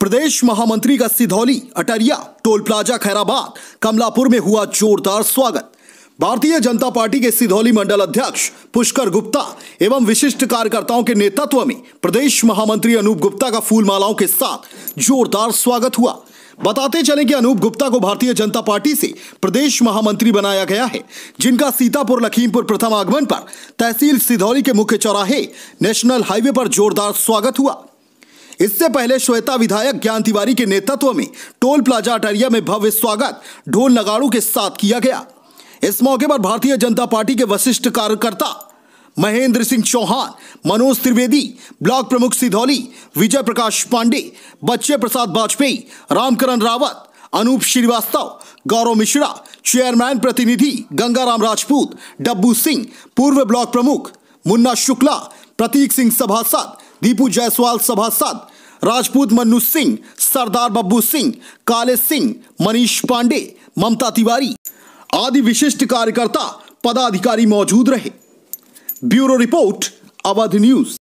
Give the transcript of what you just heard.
प्रदेश महामंत्री का सिधौली अटरिया टोल प्लाजा खैराबाद कमलापुर में हुआ जोरदार स्वागत भारतीय जनता पार्टी के सिधौली मंडल अध्यक्ष पुष्कर गुप्ता एवं विशिष्ट कार्यकर्ताओं के नेतृत्व में प्रदेश महामंत्री अनूप गुप्ता का फूलमालाओं के साथ जोरदार स्वागत हुआ बताते चले कि अनूप गुप्ता को भारतीय जनता पार्टी से प्रदेश महामंत्री बनाया गया है जिनका सीतापुर लखीमपुर प्रथम आगमन पर तहसील सिधौली के मुख्य चौराहे नेशनल हाईवे पर जोरदार स्वागत हुआ इससे पहले श्वेता विधायक ज्ञान तिवारी के नेतृत्व में टोल प्लाजा अटरिया में भव्य स्वागत ढोल नगाड़ों के साथ किया गया इस मौके पर भारतीय जनता पार्टी के वशिष्ठ कार्यकर्ता महेंद्र सिंह चौहान मनोज त्रिवेदी ब्लॉक प्रमुख सिधौली विजय प्रकाश पांडे बच्चे प्रसाद वाजपेयी रामकरण रावत अनूप श्रीवास्तव गौरव मिश्रा चेयरमैन प्रतिनिधि गंगाराम राजपूत डब्बू सिंह पूर्व ब्लॉक प्रमुख मुन्ना शुक्ला प्रतीक सिंह सभासद दीपू जायसवाल सभासद राजपूत मनु सिंह सरदार बब्बू सिंह काले सिंह मनीष पांडे ममता तिवारी आदि विशिष्ट कार्यकर्ता पदाधिकारी मौजूद रहे ब्यूरो रिपोर्ट अवध न्यूज